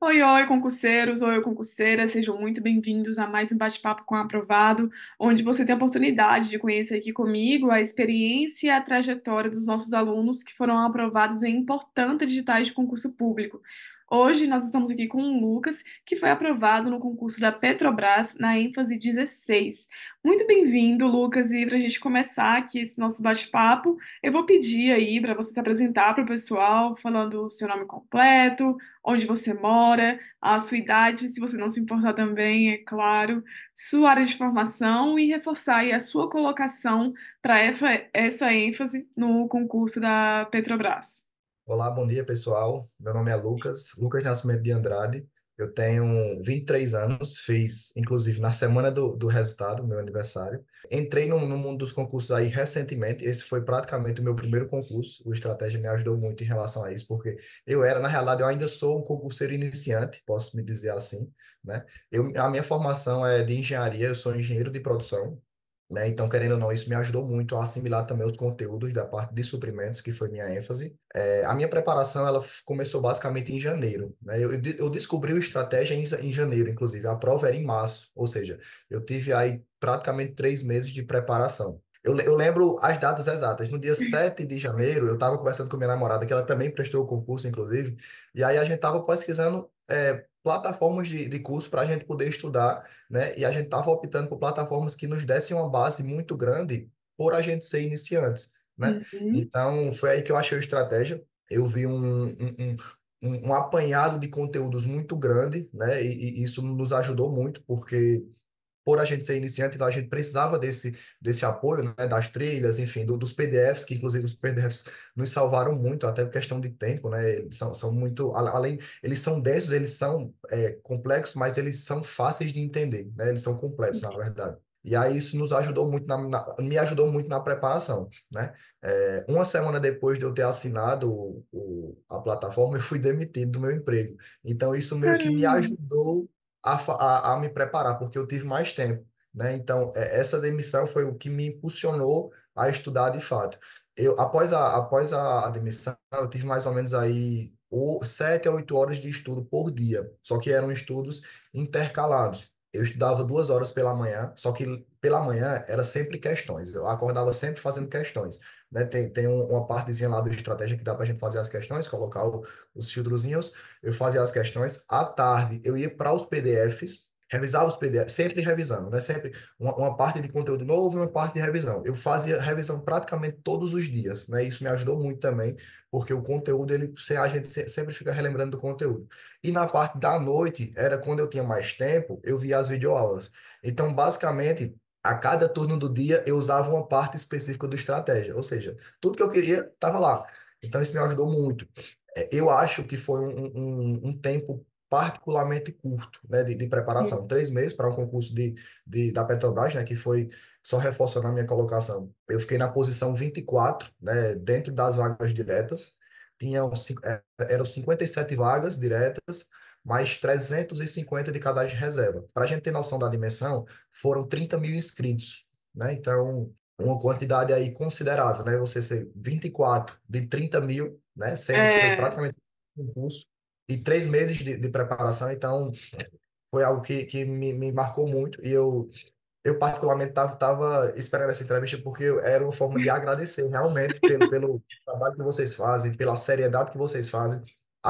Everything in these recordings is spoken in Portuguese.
Oi, oi, concurseiros, oi, concurseiras, sejam muito bem-vindos a mais um bate-papo com Aprovado, onde você tem a oportunidade de conhecer aqui comigo a experiência e a trajetória dos nossos alunos que foram aprovados em importantes digitais de concurso público. Hoje nós estamos aqui com o Lucas, que foi aprovado no concurso da Petrobras na ênfase 16. Muito bem-vindo, Lucas, e para a gente começar aqui esse nosso bate-papo, eu vou pedir aí para você se apresentar para o pessoal, falando o seu nome completo, onde você mora, a sua idade, se você não se importar também, é claro, sua área de formação e reforçar aí a sua colocação para essa ênfase no concurso da Petrobras. Olá, bom dia pessoal. Meu nome é Lucas, Lucas Nascimento de Andrade. Eu tenho 23 anos, fiz inclusive na semana do, do resultado, meu aniversário. Entrei no, no, mundo dos concursos aí recentemente. Esse foi praticamente o meu primeiro concurso. O Estratégia me ajudou muito em relação a isso, porque eu era, na realidade, eu ainda sou um concurseiro iniciante, posso me dizer assim. Né? Eu, a minha formação é de engenharia, eu sou engenheiro de produção, né? Então, querendo ou não, isso me ajudou muito a assimilar também os conteúdos da parte de suprimentos, que foi minha ênfase. É, a minha preparação ela começou basicamente em janeiro. Né? Eu, eu descobri o estratégia em, em janeiro, inclusive. A prova era em março, ou seja, eu tive aí praticamente três meses de preparação. Eu, eu, lembro as datas exatas. No dia 7 uhum. de janeiro, eu estava conversando com minha namorada, que ela também prestou o concurso, inclusive, e aí a gente estava pesquisando é, plataformas de, de curso para a gente poder estudar, né? E a gente estava optando por plataformas que nos dessem uma base muito grande por a gente ser iniciantes, né? Uhum. Então, foi aí que eu achei a estratégia. Eu vi um, um, um, um apanhado de conteúdos muito grande, né? E, e isso nos ajudou muito, porque por a gente ser iniciante, então a gente precisava desse, desse apoio, né, das trilhas, enfim, do, dos PDFs, que inclusive os PDFs nos salvaram muito, até por questão de tempo, né, eles são, são muito, além, eles são densos, eles são é, complexos, mas eles são fáceis de entender, né, eles são complexos, na verdade. E aí isso nos ajudou muito, na, na, me ajudou muito na preparação, né? É, uma semana depois de eu ter assinado o, o, a plataforma, eu fui demitido do meu emprego. Então isso meio que me ajudou a, a, a me preparar, porque eu tive mais tempo. Né? Então, é, essa demissão foi o que me impulsionou a estudar de fato. Eu, após, a, após a demissão, eu tive mais ou menos aí ou sete a oito horas de estudo por dia, só que eram estudos intercalados. Eu estudava duas horas pela manhã, só que pela manhã era sempre questões. Eu acordava sempre fazendo questões. Né? Tem, tem uma partezinha lá do estratégia que dá para a gente fazer as questões, colocar o, os filtrozinhos. Eu fazia as questões. À tarde, eu ia para os PDFs, revisava os PDFs, sempre revisando, né? Sempre uma, uma, parte de conteúdo novo e uma parte de revisão. Eu fazia revisão praticamente todos os dias, né? Isso me ajudou muito também, porque o conteúdo, ele, a gente sempre fica relembrando do conteúdo. E na parte da noite, era quando eu tinha mais tempo, eu via as videoaulas. Então, basicamente, a cada turno do dia eu usava uma parte específica do estratégia, ou seja, tudo que eu queria estava lá. Então isso me ajudou muito. É, eu acho que foi um, um, um tempo particularmente curto né, de, de preparação, Sim. Uhum. três meses para um concurso de, de, da Petrobras, né, que foi só reforçando a minha colocação. Eu fiquei na posição 24, né, dentro das vagas diretas, tinham, é, eram 57 vagas diretas, mais 350 de cadastro de reserva. Para a gente ter noção da dimensão, foram 30 mil inscritos. Né? Então, uma quantidade aí considerável, né? Você ser 24 de 30 mil, né? Sendo é... praticamente um curso e três meses de, de preparação, então foi algo que, que me, me marcou muito e eu eu particularmente estava esperando essa entrevista porque era uma forma de agradecer realmente pelo, pelo trabalho que vocês fazem, pela seriedade que vocês fazem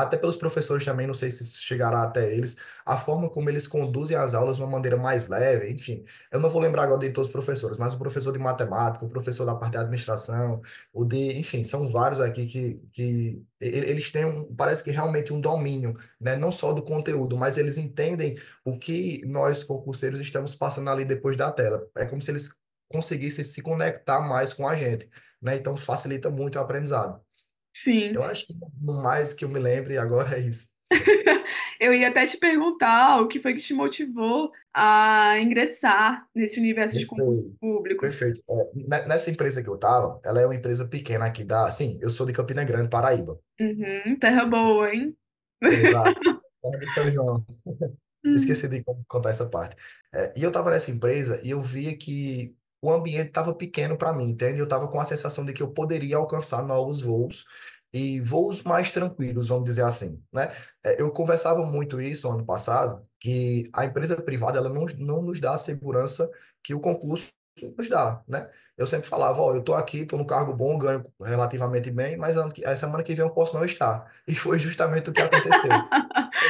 até pelos professores também, não sei se chegará até eles, a forma como eles conduzem as aulas de uma maneira mais leve, enfim. Eu não vou lembrar agora de todos os professores, mas o professor de matemática, o professor da parte da administração, o de, enfim, são vários aqui que, que eles têm, um, parece que realmente um domínio, né? não só do conteúdo, mas eles entendem o que nós, concurseiros, estamos passando ali depois da tela. É como se eles conseguissem se conectar mais com a gente, né? Então facilita muito o aprendizado. Sim. eu acho que no mais que eu me lembre agora é isso. eu ia até te perguntar o que foi que te motivou a ingressar nesse universo Perfeito. de concursos públicos. Perfeito. É, nessa empresa que eu estava, ela é uma empresa pequena aqui da. Sim, eu sou de Campina Grande, Paraíba. Uhum, terra boa, hein? Exato. terra do São João. Hum. Esqueci de contar essa parte. É, e eu estava nessa empresa e eu via que o ambiente estava pequeno para mim, entende? Eu estava com a sensação de que eu poderia alcançar novos voos e voos mais tranquilos, vamos dizer assim, né? É, eu conversava muito isso ano passado, que a empresa privada ela não, não nos dá a segurança que o concurso nos dá, né? Eu sempre falava, ó, eu tô aqui, tô num cargo bom, ganho relativamente bem, mas a semana que vem eu posso não estar. E foi justamente o que aconteceu.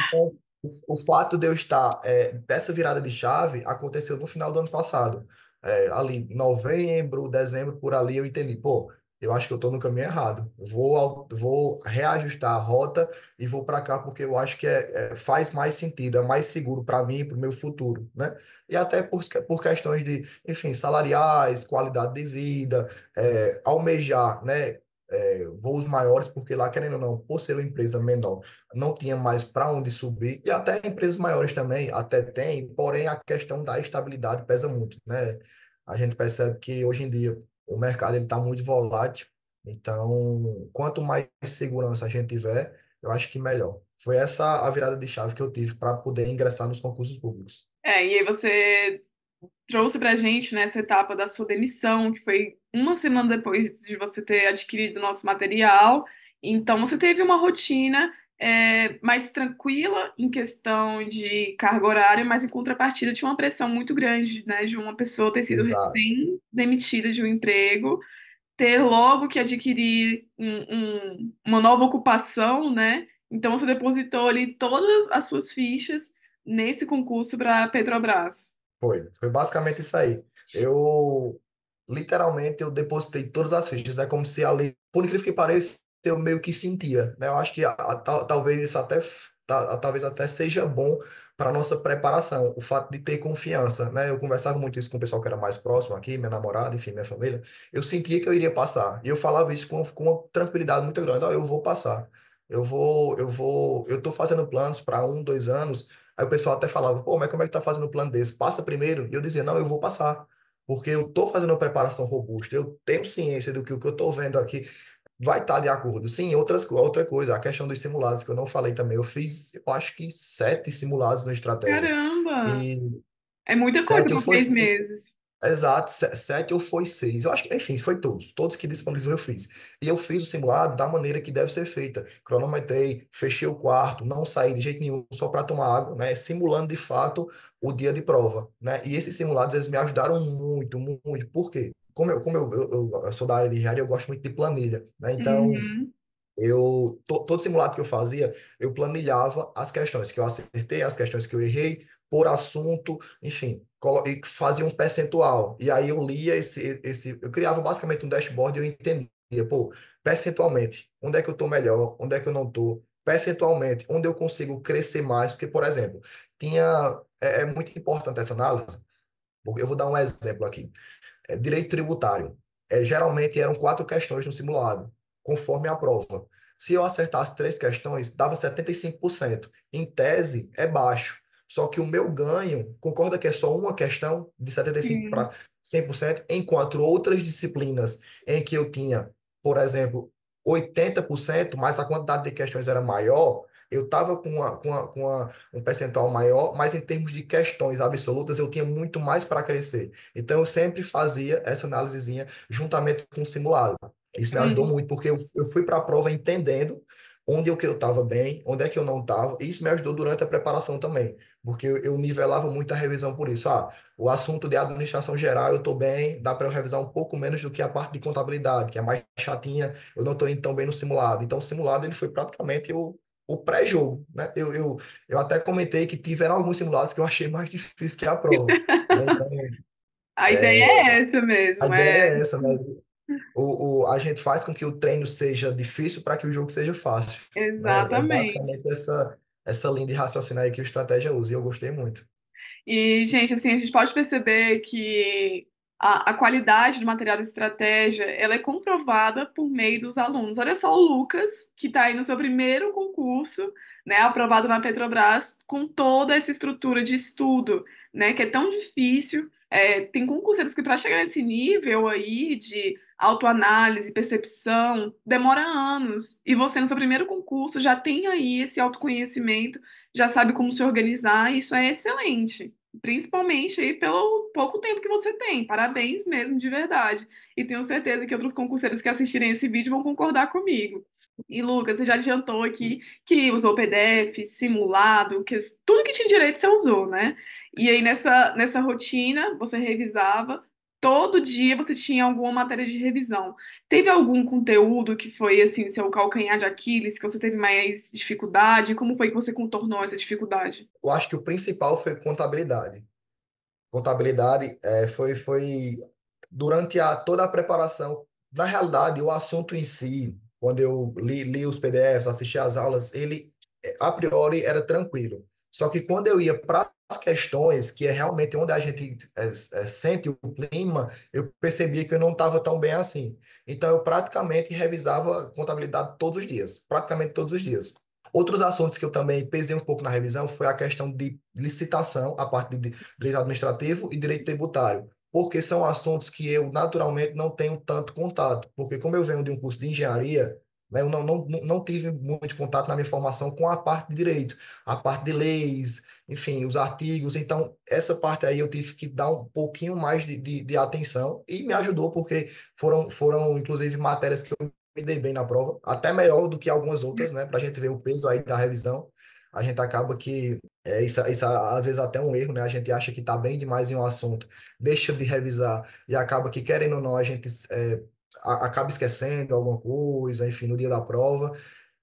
então, o, o fato de eu estar, é, dessa virada de chave, aconteceu no final do ano passado é, ali novembro, dezembro, por ali, eu entendi, pô, eu acho que eu estou no caminho errado. Vou, vou reajustar a rota e vou para cá porque eu acho que é, é, faz mais sentido, é mais seguro para mim e para o meu futuro, né? E até por, por questões de, enfim, salariais, qualidade de vida, é, almejar, né? é, voos maiores, porque lá, querendo ou não, por ser uma empresa menor, não tinha mais para onde subir, e até empresas maiores também, até tem, porém a questão da estabilidade pesa muito, né? A gente percebe que hoje em dia o mercado está muito volátil, então quanto mais segurança a gente tiver, eu acho que melhor. Foi essa a virada de chave que eu tive para poder ingressar nos concursos públicos. É, e aí você trouxe para a gente nessa né, etapa da sua demissão, que foi uma semana depois de você ter adquirido nosso material. Então, você teve uma rotina é, mais tranquila em questão de carga horária, mas em contrapartida tinha uma pressão muito grande, né, de uma pessoa ter sido demitida de um emprego, ter logo que adquirir um, um, uma nova ocupação, né? Então, você depositou ali todas as suas fichas nesse concurso para a Petrobras. Foi, foi basicamente isso aí. Eu, literalmente, eu depositei todas as fichas. É como se ali, por incrível que pareça, eu meio que sentia, né? Eu acho que a, a, talvez isso até talvez até seja bom para nossa preparação, o fato de ter confiança, né? Eu conversava muito isso com o pessoal que era mais próximo aqui, minha namorada, enfim, minha família. Eu sentia que eu iria passar e eu falava isso com, com uma tranquilidade muito grande. Oh, eu vou passar, eu vou, eu vou, eu estou fazendo planos para um, dois anos Aí o pessoal até falava, pô, mas como é que tá fazendo o plano desse? Passa primeiro? E eu dizia, não, eu vou passar, porque eu tô fazendo uma preparação robusta, eu tenho ciência do que o que eu tô vendo aqui vai estar tá de acordo. Sim, outras, outra coisa, a questão dos simulados, que eu não falei também, eu fiz, eu acho que sete simulados no Estratégia. Caramba! E é muita coisa por três meses. Exato, sete ou foi seis. Eu acho que, enfim, foi todos. Todos que disponibilizou eu fiz. E eu fiz o simulado da maneira que deve ser feita. Cronometrei, fechei o quarto, não saí de jeito nenhum, só para tomar água, né? Simulando de fato o dia de prova, né? E esses simulados, eles me ajudaram muito, muito. Por quê? Como eu, como eu, eu, eu sou da área de engenharia, eu gosto muito de planilha, né? Então, uhum. eu, to, todo simulado que eu fazia, eu planilhava as questões que eu acertei, as questões que eu errei, por assunto, enfim e fazia um percentual. E aí eu lia esse, esse. Eu criava basicamente um dashboard e eu entendia, pô, percentualmente, onde é que eu estou melhor, onde é que eu não estou, percentualmente, onde eu consigo crescer mais. Porque, por exemplo, tinha. É, é muito importante essa análise, porque eu vou dar um exemplo aqui. É, direito tributário. É, geralmente eram quatro questões no simulado, conforme a prova. Se eu acertasse três questões, dava 75%. Em tese, é baixo só que o meu ganho, concorda que é só uma questão de 75 para 100%, enquanto outras disciplinas em que eu tinha, por exemplo, 80%, mas a quantidade de questões era maior, eu estava com, uma, com, uma, com uma, um percentual maior, mas em termos de questões absolutas, eu tinha muito mais para crescer. Então, eu sempre fazia essa análisezinha juntamente com o simulado. Isso me ajudou uhum. muito, porque eu, eu fui para a prova entendendo onde eu é que eu estava bem, onde é que eu não estava, e isso me ajudou durante a preparação também, porque eu, eu nivelava muito a revisão por isso. Ah, o assunto de administração geral eu estou bem, dá para eu revisar um pouco menos do que a parte de contabilidade, que é mais chatinha, eu não estou indo tão bem no simulado. Então, o simulado ele foi praticamente o, o pré-jogo. Né? Eu, eu, eu até comentei que tiveram alguns simulados que eu achei mais difícil que a prova. Né? Então, a ideia é, é essa mesmo. A é... ideia é essa mesmo o, o, a gente faz com que o treino seja difícil para que o jogo seja fácil. Exatamente. Né? É basicamente essa, essa linha de raciocínio aí que o estratégia usa, e eu gostei muito. E, gente, assim, a gente pode perceber que a, a qualidade do material do estratégia, ela é comprovada por meio dos alunos. Olha só o Lucas, que está aí no seu primeiro concurso, né, aprovado na Petrobras, com toda essa estrutura de estudo, né, que é tão difícil, é, tem concurseiros que, para chegar nesse nível aí de autoanálise, percepção, demora anos. E você, no seu primeiro concurso, já tem aí esse autoconhecimento, já sabe como se organizar, e isso é excelente. Principalmente aí pelo pouco tempo que você tem. Parabéns mesmo, de verdade. E tenho certeza que outros concurseiros que assistirem esse vídeo vão concordar comigo. E, Lucas, você já adiantou aqui hum. que usou PDF, simulado, que, tudo que tinha direito você usou, né? E aí, nessa, nessa rotina, você revisava, todo dia você tinha alguma matéria de revisão. Teve algum conteúdo que foi, assim, seu calcanhar de Aquiles, que você teve mais dificuldade? Como foi que você contornou essa dificuldade? Eu acho que o principal foi contabilidade. Contabilidade é, foi, foi durante a, toda a preparação. Na realidade, o assunto em si, quando eu li, li os PDFs, assisti às aulas, ele a priori era tranquilo. Só que quando eu ia para as questões, que é realmente onde a gente é, é, sente o clima, eu percebia que eu não estava tão bem assim. Então, eu praticamente revisava contabilidade todos os dias, praticamente todos os dias. Outros assuntos que eu também pesei um pouco na revisão foi a questão de licitação, a parte de direito administrativo e direito tributário porque são assuntos que eu naturalmente não tenho tanto contato, porque como eu venho de um curso de engenharia, né, eu não, não, não tive muito contato na minha formação com a parte de direito, a parte de leis, enfim, os artigos, então essa parte aí eu tive que dar um pouquinho mais de, de, de atenção e me ajudou, porque foram, foram inclusive matérias que eu me dei bem na prova, até melhor do que algumas outras, né, para a gente ver o peso aí da revisão a gente acaba que é, isso, isso às vezes até um erro, né? A gente acha que está bem demais em um assunto, deixa de revisar e acaba que, querendo ou não, a gente é, acaba esquecendo alguma coisa, enfim, no dia da prova.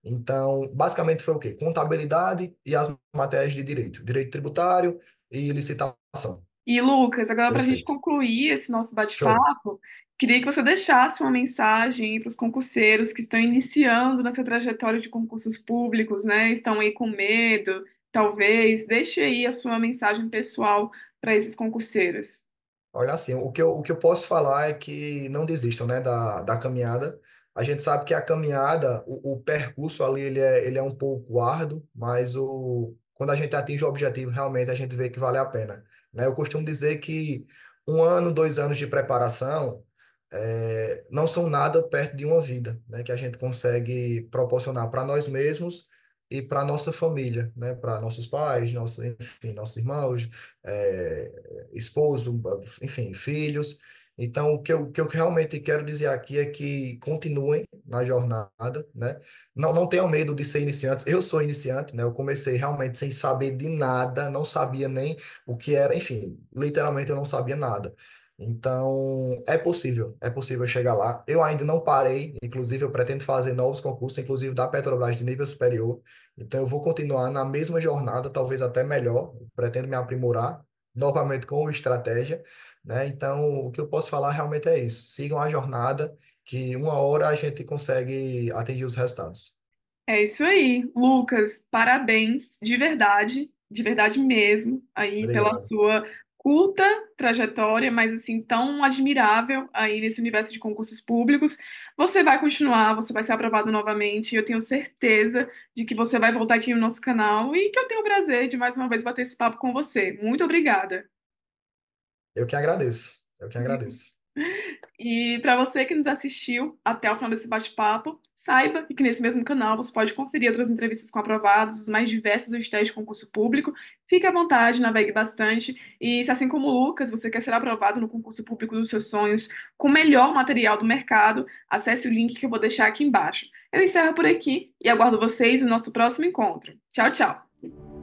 Então, basicamente foi o quê? Contabilidade e as matérias de direito, direito tributário e licitação. E Lucas, agora para a gente concluir esse nosso bate-papo, Queria que você deixasse uma mensagem para os concurseiros que estão iniciando nessa trajetória de concursos públicos, né? Estão aí com medo, talvez. Deixe aí a sua mensagem pessoal para esses concurseiros. Olha, assim, o que, eu, o que eu posso falar é que não desistam, né, da, da caminhada. A gente sabe que a caminhada, o, o percurso ali, ele é, ele é um pouco árduo, mas o, quando a gente atinge o objetivo, realmente a gente vê que vale a pena. Né? Eu costumo dizer que um ano, dois anos de preparação é, não são nada perto de uma vida, né, que a gente consegue proporcionar para nós mesmos e para nossa família, né, para nossos pais, nosso, enfim, nossos irmãos, é, esposo, enfim, filhos. Então, o que eu, que eu realmente quero dizer aqui é que continuem na jornada, né? Não, não tenham medo de ser iniciantes. Eu sou iniciante, né? Eu comecei realmente sem saber de nada, não sabia nem o que era, enfim, literalmente eu não sabia nada. Então, é possível, é possível chegar lá. Eu ainda não parei, inclusive eu pretendo fazer novos concursos, inclusive da Petrobras de nível superior. Então, eu vou continuar na mesma jornada, talvez até melhor. pretendo me aprimorar novamente com estratégia, né? Então, o que eu posso falar realmente é isso. Sigam a jornada, que uma hora a gente consegue atingir os resultados. É isso aí, Lucas. Parabéns, de verdade, de verdade mesmo, aí Obrigado. pela sua curta trajetória, mas assim tão admirável aí nesse universo de concursos públicos. Você vai continuar, você vai ser aprovado novamente. Eu tenho certeza de que você vai voltar aqui no nosso canal e que eu tenho o prazer de mais uma vez bater esse papo com você. Muito obrigada. Eu que agradeço. Eu que agradeço. E para você que nos assistiu até o final desse bate-papo, Saiba que nesse mesmo canal você pode conferir outras entrevistas com aprovados, os mais diversos dos testes de concurso público. Fique à vontade, navegue bastante. E se, assim como o Lucas, você quer ser aprovado no concurso público dos seus sonhos com o melhor material do mercado, acesse o link que eu vou deixar aqui embaixo. Eu encerro por aqui e aguardo vocês no nosso próximo encontro. Tchau, tchau!